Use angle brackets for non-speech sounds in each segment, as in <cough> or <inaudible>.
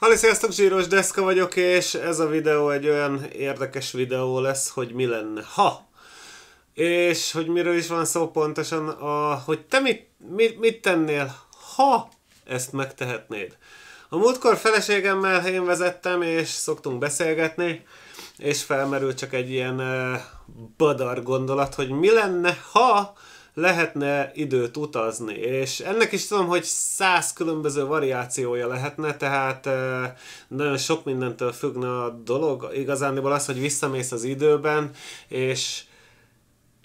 Halli, sziasztok, Zsíros Deszka vagyok, és ez a videó egy olyan érdekes videó lesz, hogy mi lenne, ha! És hogy miről is van szó pontosan, a, hogy te mit, mit, mit tennél, ha ezt megtehetnéd. A múltkor feleségemmel én vezettem, és szoktunk beszélgetni, és felmerült csak egy ilyen uh, badar gondolat, hogy mi lenne, ha lehetne időt utazni, és ennek is tudom, hogy száz különböző variációja lehetne, tehát nagyon sok mindentől függne a dolog. Igazániból az, hogy visszamész az időben, és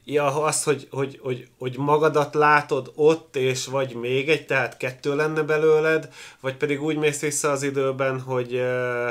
ja, az, hogy, hogy, hogy, hogy magadat látod ott, és vagy még egy, tehát kettő lenne belőled, vagy pedig úgy mész vissza az időben, hogy uh,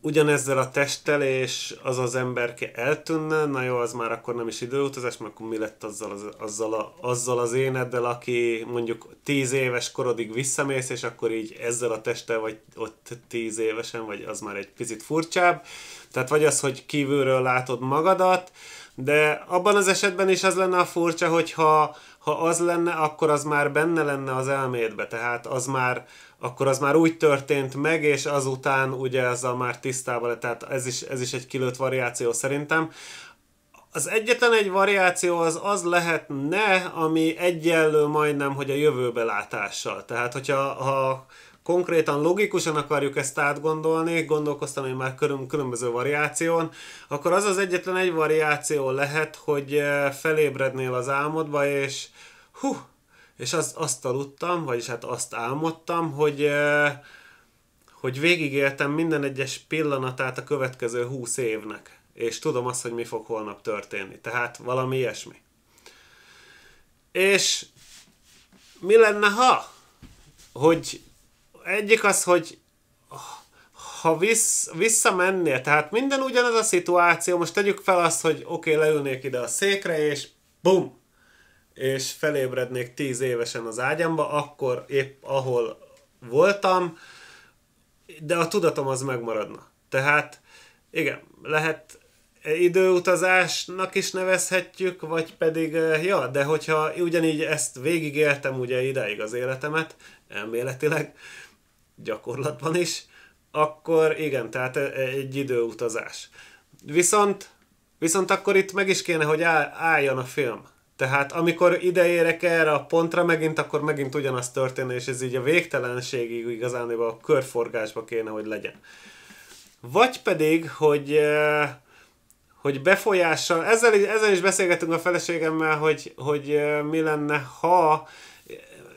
ugyanezzel a testtel, és az az emberke eltűnne, na jó, az már akkor nem is időutazás, mert akkor mi lett azzal az, azzal, a, azzal az éneddel, aki mondjuk tíz éves korodig visszamész, és akkor így ezzel a testtel vagy ott tíz évesen, vagy az már egy picit furcsább. Tehát vagy az, hogy kívülről látod magadat, de abban az esetben is az lenne a furcsa, hogyha ha az lenne, akkor az már benne lenne az elmédbe, tehát az már, akkor az már úgy történt meg, és azután ugye ezzel már tisztában, tehát ez is, ez is egy kilőtt variáció szerintem az egyetlen egy variáció az az lehetne, ami egyenlő majdnem, hogy a jövőbe látással. Tehát, hogyha ha konkrétan logikusan akarjuk ezt átgondolni, gondolkoztam én már körül, különböző variáción, akkor az az egyetlen egy variáció lehet, hogy eh, felébrednél az álmodba, és hú, és az, azt aludtam, vagyis hát azt álmodtam, hogy eh, hogy végigéltem minden egyes pillanatát a következő húsz évnek és tudom azt, hogy mi fog holnap történni. Tehát valami ilyesmi. És mi lenne, ha? Hogy egyik az, hogy ha vissz, visszamennél, tehát minden ugyanaz a szituáció, most tegyük fel azt, hogy oké, okay, leülnék ide a székre, és bum! És felébrednék tíz évesen az ágyamba, akkor épp ahol voltam, de a tudatom az megmaradna. Tehát igen, lehet időutazásnak is nevezhetjük, vagy pedig, eh, ja, de hogyha ugyanígy ezt végigéltem ugye ideig az életemet, elméletileg, gyakorlatban is, akkor igen, tehát eh, egy időutazás. Viszont, viszont akkor itt meg is kéne, hogy álljon a film. Tehát amikor ide érek erre a pontra megint, akkor megint ugyanaz történne, és ez így a végtelenségig igazán a körforgásba kéne, hogy legyen. Vagy pedig, hogy eh, hogy befolyással, ezzel, ezzel is beszélgetünk a feleségemmel, hogy, hogy mi lenne, ha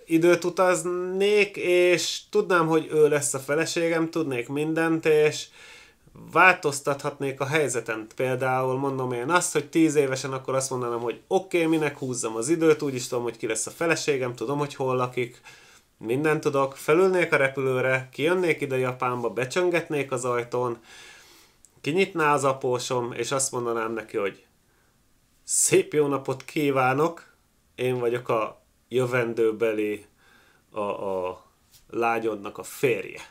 időt utaznék, és tudnám, hogy ő lesz a feleségem, tudnék mindent, és változtathatnék a helyzetet. Például mondom én azt, hogy tíz évesen akkor azt mondanám, hogy oké, okay, minek húzzam az időt, úgyis tudom, hogy ki lesz a feleségem, tudom, hogy hol lakik, mindent tudok, felülnék a repülőre, kijönnék ide Japánba, becsöngetnék az ajtón, kinyitná az apósom, és azt mondanám neki, hogy szép jó napot kívánok, én vagyok a jövendőbeli a, a lágyodnak a férje.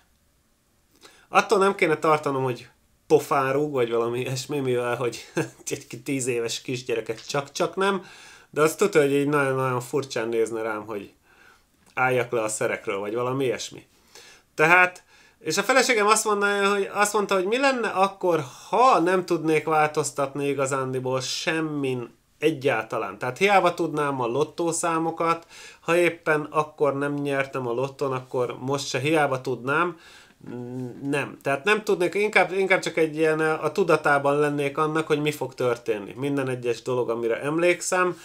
Attól nem kéne tartanom, hogy pofárúg, vagy valami ilyesmi, mivel hogy <laughs> egy tíz éves kisgyereket csak-csak nem, de azt tudja, hogy így nagyon-nagyon furcsán nézne rám, hogy álljak le a szerekről, vagy valami ilyesmi. Tehát és a feleségem azt, mondta, hogy azt mondta, hogy mi lenne akkor, ha nem tudnék változtatni igazándiból semmin egyáltalán. Tehát hiába tudnám a lottószámokat, ha éppen akkor nem nyertem a lottón, akkor most se hiába tudnám, nem. Tehát nem tudnék, inkább, inkább csak egy ilyen a tudatában lennék annak, hogy mi fog történni. Minden egyes dolog, amire emlékszem,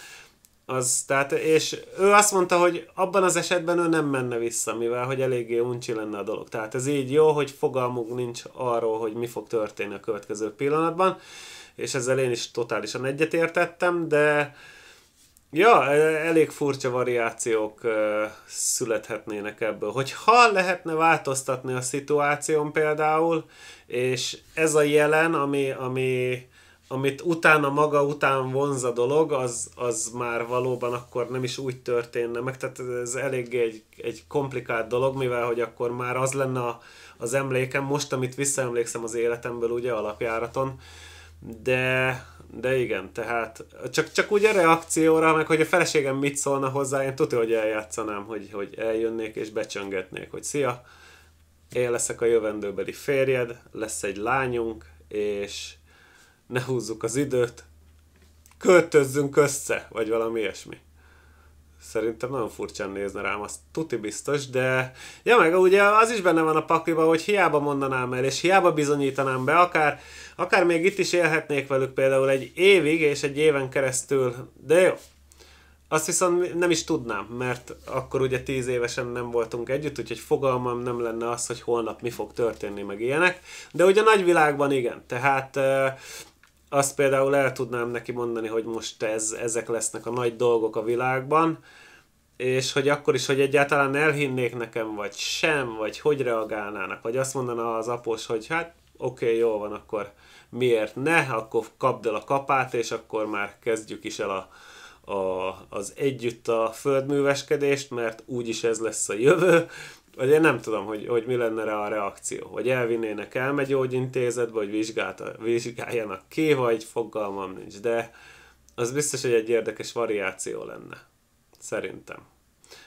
az, tehát, és ő azt mondta, hogy abban az esetben ő nem menne vissza, mivel hogy eléggé uncsi lenne a dolog. Tehát ez így jó, hogy fogalmuk nincs arról, hogy mi fog történni a következő pillanatban, és ezzel én is totálisan egyetértettem, de ja, elég furcsa variációk születhetnének ebből. Hogyha lehetne változtatni a szituáción például, és ez a jelen, ami, ami amit utána maga után vonz a dolog, az, az már valóban akkor nem is úgy történne meg, tehát ez eléggé egy, egy komplikált dolog, mivel hogy akkor már az lenne a, az emlékem, most amit visszaemlékszem az életemből ugye alapjáraton, de, de igen, tehát csak, csak úgy a reakcióra, meg hogy a feleségem mit szólna hozzá, én tudja, hogy eljátszanám, hogy, hogy eljönnék és becsöngetnék, hogy szia, én leszek a jövendőbeli férjed, lesz egy lányunk, és ne húzzuk az időt, költözzünk össze, vagy valami ilyesmi. Szerintem nagyon furcsán nézne rám, az tuti biztos, de... Ja, meg ugye az is benne van a pakliba, hogy hiába mondanám el, és hiába bizonyítanám be, akár, akár még itt is élhetnék velük például egy évig, és egy éven keresztül, de jó. Azt viszont nem is tudnám, mert akkor ugye tíz évesen nem voltunk együtt, úgyhogy fogalmam nem lenne az, hogy holnap mi fog történni, meg ilyenek. De ugye a nagyvilágban igen, tehát azt például el tudnám neki mondani, hogy most ez, ezek lesznek a nagy dolgok a világban, és hogy akkor is, hogy egyáltalán elhinnék nekem, vagy sem, vagy hogy reagálnának, vagy azt mondaná az após, hogy hát oké, okay, jó van, akkor miért ne, akkor kapd el a kapát, és akkor már kezdjük is el a, a, az együtt a földműveskedést, mert úgyis ez lesz a jövő, vagy én nem tudom, hogy, hogy mi lenne rá a reakció. Hogy elvinnének elmegyógyintézetbe, hogy vizsgáljanak ki, vagy fogalmam nincs. De az biztos, hogy egy érdekes variáció lenne. Szerintem.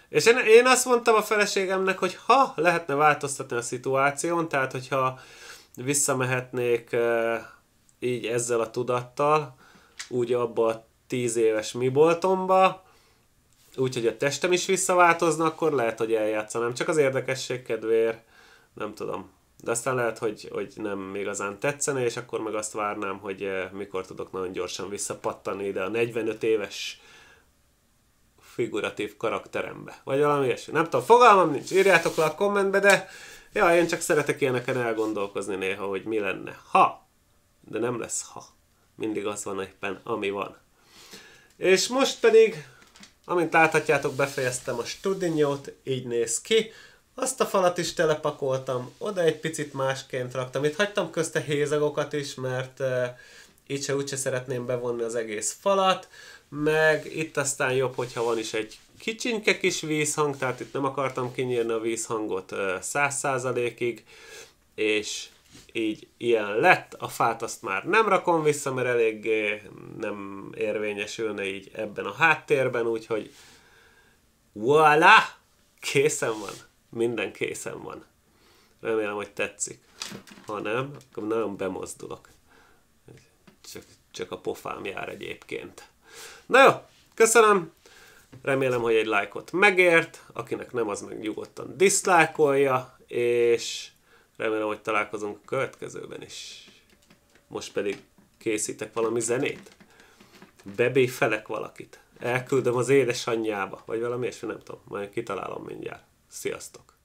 És én, én azt mondtam a feleségemnek, hogy ha lehetne változtatni a szituáción, tehát hogyha visszamehetnék e, így ezzel a tudattal, úgy abba a tíz éves mi boltomba, úgy, hogy a testem is visszaváltozna, akkor lehet, hogy eljátszanám. Csak az érdekesség kedvéért, nem tudom. De aztán lehet, hogy, hogy nem igazán tetszene, és akkor meg azt várnám, hogy eh, mikor tudok nagyon gyorsan visszapattani ide a 45 éves figuratív karakterembe. Vagy valami ilyesmi. Nem tudom, fogalmam nincs. Írjátok le a kommentbe, de ja, én csak szeretek ilyeneken elgondolkozni néha, hogy mi lenne. Ha! De nem lesz ha. Mindig az van éppen, ami van. És most pedig Amint láthatjátok, befejeztem a studinyót, így néz ki. Azt a falat is telepakoltam, oda egy picit másként raktam. Itt hagytam közte hézagokat is, mert uh, így se úgyse szeretném bevonni az egész falat. Meg itt aztán jobb, hogyha van is egy kicsinke kis vízhang, tehát itt nem akartam kinyírni a vízhangot száz százalékig, és így ilyen lett, a fát azt már nem rakom vissza, mert eléggé nem érvényesülne így ebben a háttérben, úgyhogy voilà, készen van, minden készen van. Remélem, hogy tetszik. Ha nem, akkor nagyon bemozdulok. Csak, csak a pofám jár egyébként. Na jó, köszönöm! Remélem, hogy egy lájkot megért, akinek nem, az meg nyugodtan diszlájkolja, és Remélem, hogy találkozunk a következőben is. Most pedig készítek valami zenét. felek valakit. Elküldöm az édesanyjába, vagy valami, és nem tudom, majd kitalálom mindjárt. Sziasztok!